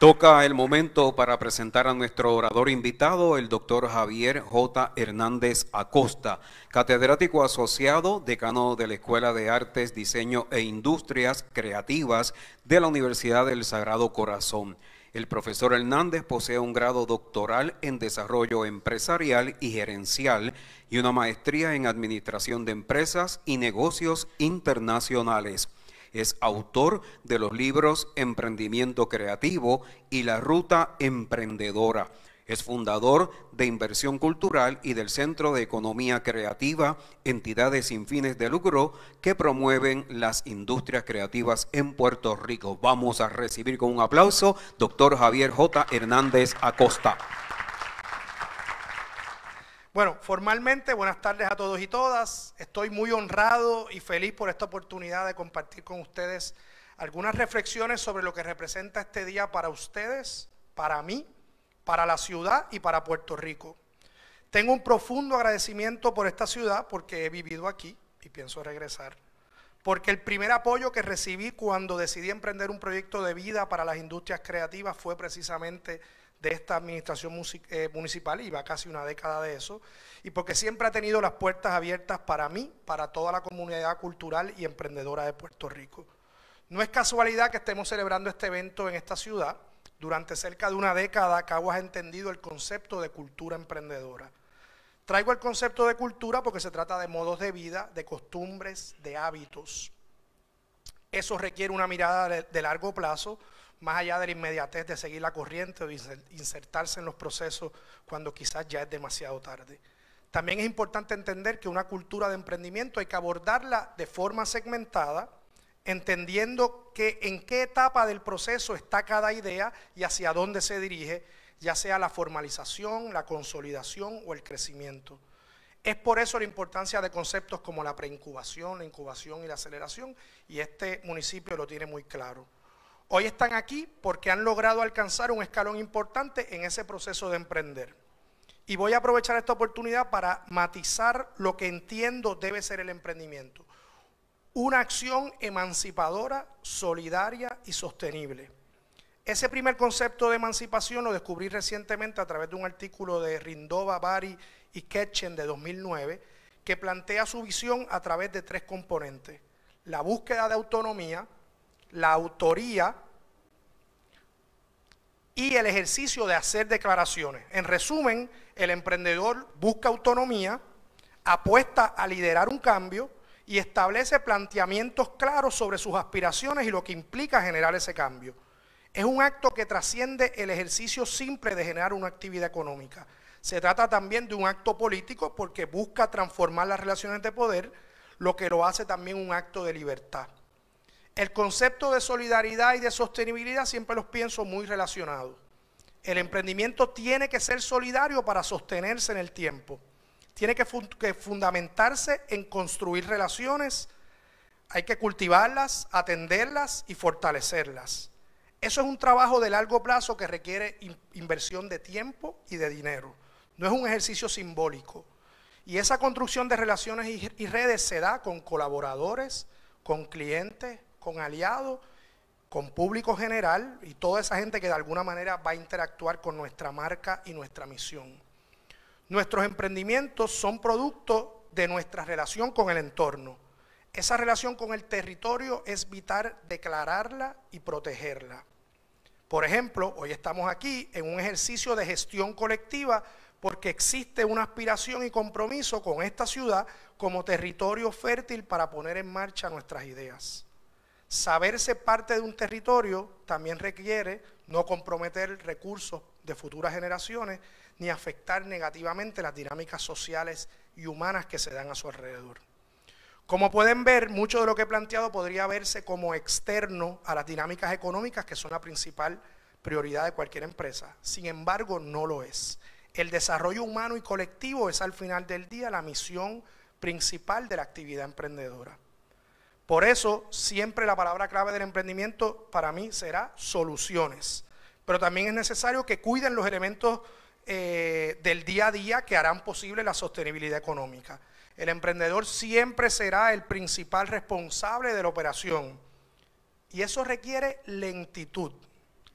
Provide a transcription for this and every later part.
Toca el momento para presentar a nuestro orador invitado, el doctor Javier J. Hernández Acosta, catedrático asociado, decano de la Escuela de Artes, Diseño e Industrias Creativas de la Universidad del Sagrado Corazón. El profesor Hernández posee un grado doctoral en desarrollo empresarial y gerencial y una maestría en administración de empresas y negocios internacionales. Es autor de los libros Emprendimiento Creativo y La Ruta Emprendedora. Es fundador de Inversión Cultural y del Centro de Economía Creativa, entidades sin fines de lucro que promueven las industrias creativas en Puerto Rico. Vamos a recibir con un aplauso doctor Javier J. Hernández Acosta. Bueno, formalmente, buenas tardes a todos y todas. Estoy muy honrado y feliz por esta oportunidad de compartir con ustedes algunas reflexiones sobre lo que representa este día para ustedes, para mí, para la ciudad y para Puerto Rico. Tengo un profundo agradecimiento por esta ciudad porque he vivido aquí y pienso regresar. Porque el primer apoyo que recibí cuando decidí emprender un proyecto de vida para las industrias creativas fue precisamente de esta administración eh, municipal, y va casi una década de eso, y porque siempre ha tenido las puertas abiertas para mí, para toda la comunidad cultural y emprendedora de Puerto Rico. No es casualidad que estemos celebrando este evento en esta ciudad. Durante cerca de una década, Caguas ha entendido el concepto de cultura emprendedora. Traigo el concepto de cultura porque se trata de modos de vida, de costumbres, de hábitos. Eso requiere una mirada de largo plazo, más allá de la inmediatez de seguir la corriente o insertarse en los procesos cuando quizás ya es demasiado tarde. También es importante entender que una cultura de emprendimiento hay que abordarla de forma segmentada, entendiendo que en qué etapa del proceso está cada idea y hacia dónde se dirige, ya sea la formalización, la consolidación o el crecimiento. Es por eso la importancia de conceptos como la preincubación, la incubación y la aceleración, y este municipio lo tiene muy claro. Hoy están aquí porque han logrado alcanzar un escalón importante en ese proceso de emprender. Y voy a aprovechar esta oportunidad para matizar lo que entiendo debe ser el emprendimiento. Una acción emancipadora, solidaria y sostenible. Ese primer concepto de emancipación lo descubrí recientemente a través de un artículo de Rindova, Bari y Ketchen de 2009, que plantea su visión a través de tres componentes. La búsqueda de autonomía, la autoría y el ejercicio de hacer declaraciones. En resumen, el emprendedor busca autonomía, apuesta a liderar un cambio y establece planteamientos claros sobre sus aspiraciones y lo que implica generar ese cambio. Es un acto que trasciende el ejercicio simple de generar una actividad económica. Se trata también de un acto político porque busca transformar las relaciones de poder, lo que lo hace también un acto de libertad. El concepto de solidaridad y de sostenibilidad siempre los pienso muy relacionados. El emprendimiento tiene que ser solidario para sostenerse en el tiempo. Tiene que, fundamentarse en construir relaciones, hay que cultivarlas, atenderlas y fortalecerlas. Eso es un trabajo de largo plazo que requiere inversión de tiempo y de dinero. No es un ejercicio simbólico. Y esa construcción de relaciones y redes se da con colaboradores, con clientes, con aliados, con público general y toda esa gente que de alguna manera va a interactuar con nuestra marca y nuestra misión. Nuestros emprendimientos son producto de nuestra relación con el entorno. Esa relación con el territorio es vital declararla y protegerla. Por ejemplo, hoy estamos aquí en un ejercicio de gestión colectiva porque existe una aspiración y compromiso con esta ciudad como territorio fértil para poner en marcha nuestras ideas saberse parte de un territorio también requiere no comprometer recursos de futuras generaciones ni afectar negativamente las dinámicas sociales y humanas que se dan a su alrededor. Como pueden ver, mucho de lo que he planteado podría verse como externo a las dinámicas económicas que son la principal prioridad de cualquier empresa. Sin embargo, no lo es. El desarrollo humano y colectivo es al final del día la misión principal de la actividad emprendedora. Por eso, siempre la palabra clave del emprendimiento para mí será soluciones. Pero también es necesario que cuiden los elementos eh, del día a día que harán posible la sostenibilidad económica. El emprendedor siempre será el principal responsable de la operación. Y eso requiere lentitud,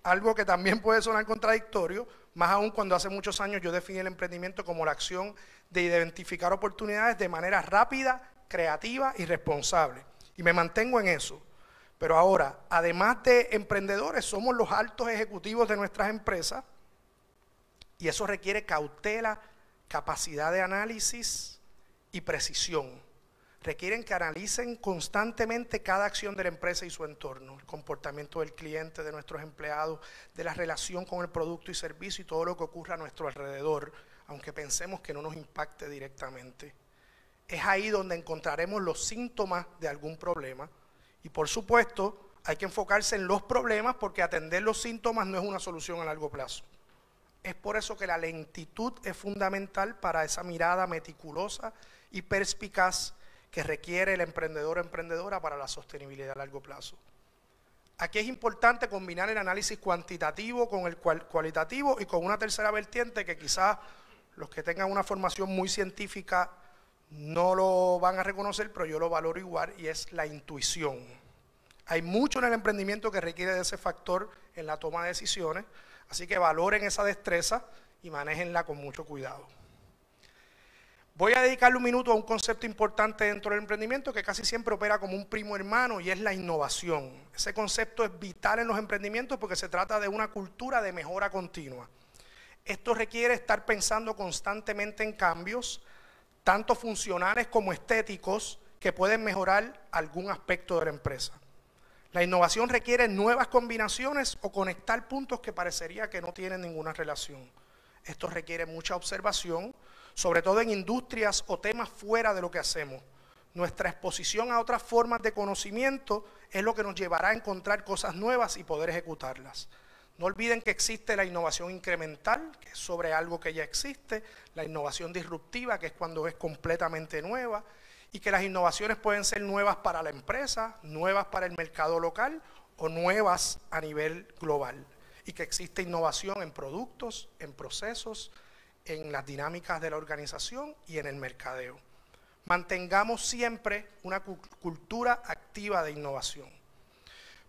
algo que también puede sonar contradictorio, más aún cuando hace muchos años yo definí el emprendimiento como la acción de identificar oportunidades de manera rápida, creativa y responsable y me mantengo en eso. Pero ahora, además de emprendedores, somos los altos ejecutivos de nuestras empresas y eso requiere cautela, capacidad de análisis y precisión. Requieren que analicen constantemente cada acción de la empresa y su entorno, el comportamiento del cliente, de nuestros empleados, de la relación con el producto y servicio y todo lo que ocurra a nuestro alrededor, aunque pensemos que no nos impacte directamente es ahí donde encontraremos los síntomas de algún problema. Y por supuesto, hay que enfocarse en los problemas porque atender los síntomas no es una solución a largo plazo. Es por eso que la lentitud es fundamental para esa mirada meticulosa y perspicaz que requiere el emprendedor o emprendedora para la sostenibilidad a largo plazo. Aquí es importante combinar el análisis cuantitativo con el cualitativo y con una tercera vertiente que quizás los que tengan una formación muy científica no lo van a reconocer, pero yo lo valoro igual y es la intuición. Hay mucho en el emprendimiento que requiere de ese factor en la toma de decisiones, así que valoren esa destreza y manéjenla con mucho cuidado. Voy a dedicarle un minuto a un concepto importante dentro del emprendimiento que casi siempre opera como un primo hermano y es la innovación. Ese concepto es vital en los emprendimientos porque se trata de una cultura de mejora continua. Esto requiere estar pensando constantemente en cambios, tanto funcionales como estéticos, que pueden mejorar algún aspecto de la empresa. La innovación requiere nuevas combinaciones o conectar puntos que parecería que no tienen ninguna relación. Esto requiere mucha observación, sobre todo en industrias o temas fuera de lo que hacemos. Nuestra exposición a otras formas de conocimiento es lo que nos llevará a encontrar cosas nuevas y poder ejecutarlas. No olviden que existe la innovación incremental, que es sobre algo que ya existe, la innovación disruptiva, que es cuando es completamente nueva, y que las innovaciones pueden ser nuevas para la empresa, nuevas para el mercado local o nuevas a nivel global. Y que existe innovación en productos, en procesos, en las dinámicas de la organización y en el mercadeo. Mantengamos siempre una cultura activa de innovación.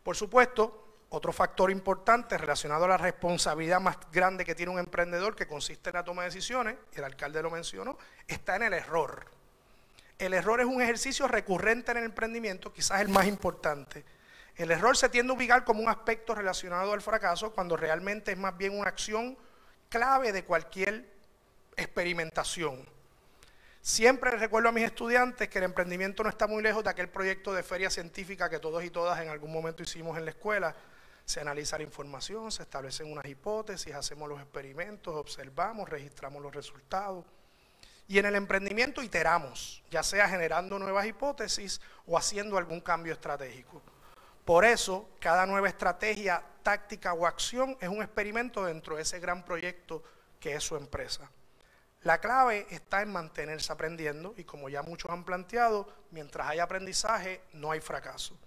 Por supuesto, otro factor importante relacionado a la responsabilidad más grande que tiene un emprendedor, que consiste en la toma de decisiones, y el alcalde lo mencionó, está en el error. El error es un ejercicio recurrente en el emprendimiento, quizás el más importante. El error se tiende a ubicar como un aspecto relacionado al fracaso, cuando realmente es más bien una acción clave de cualquier experimentación. Siempre recuerdo a mis estudiantes que el emprendimiento no está muy lejos de aquel proyecto de feria científica que todos y todas en algún momento hicimos en la escuela, se analiza la información, se establecen unas hipótesis, hacemos los experimentos, observamos, registramos los resultados. Y en el emprendimiento iteramos, ya sea generando nuevas hipótesis o haciendo algún cambio estratégico. Por eso, cada nueva estrategia, táctica o acción es un experimento dentro de ese gran proyecto que es su empresa. La clave está en mantenerse aprendiendo y como ya muchos han planteado, mientras hay aprendizaje no hay fracaso.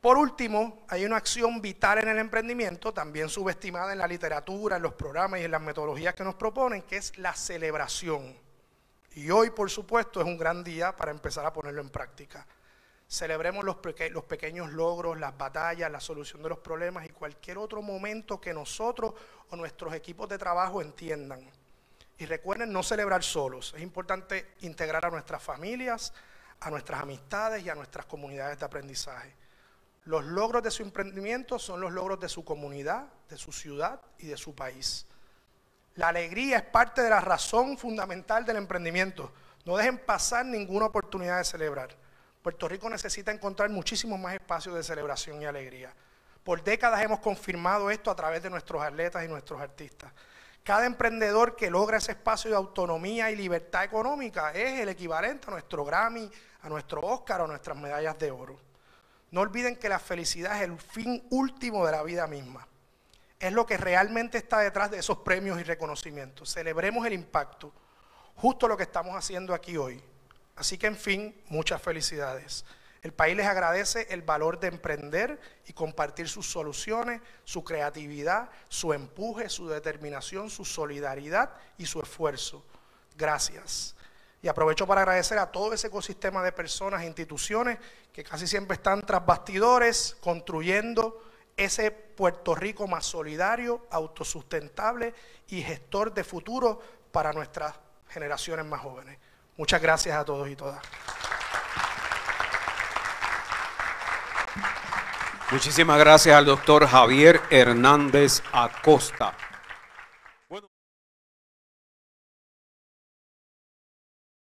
Por último, hay una acción vital en el emprendimiento, también subestimada en la literatura, en los programas y en las metodologías que nos proponen, que es la celebración. Y hoy, por supuesto, es un gran día para empezar a ponerlo en práctica. Celebremos los, pequeños logros, las batallas, la solución de los problemas y cualquier otro momento que nosotros o nuestros equipos de trabajo entiendan. Y recuerden no celebrar solos. Es importante integrar a nuestras familias, a nuestras amistades y a nuestras comunidades de aprendizaje. Los logros de su emprendimiento son los logros de su comunidad, de su ciudad y de su país. La alegría es parte de la razón fundamental del emprendimiento. No dejen pasar ninguna oportunidad de celebrar. Puerto Rico necesita encontrar muchísimos más espacios de celebración y alegría. Por décadas hemos confirmado esto a través de nuestros atletas y nuestros artistas. Cada emprendedor que logra ese espacio de autonomía y libertad económica es el equivalente a nuestro Grammy, a nuestro Oscar o a nuestras medallas de oro. No olviden que la felicidad es el fin último de la vida misma. Es lo que realmente está detrás de esos premios y reconocimientos. Celebremos el impacto, justo lo que estamos haciendo aquí hoy. Así que, en fin, muchas felicidades. El país les agradece el valor de emprender y compartir sus soluciones, su creatividad, su empuje, su determinación, su solidaridad y su esfuerzo. Gracias. Y aprovecho para agradecer a todo ese ecosistema de personas e instituciones que casi siempre están tras bastidores construyendo ese Puerto Rico más solidario, autosustentable y gestor de futuro para nuestras generaciones más jóvenes. Muchas gracias a todos y todas. Muchísimas gracias al doctor Javier Hernández Acosta.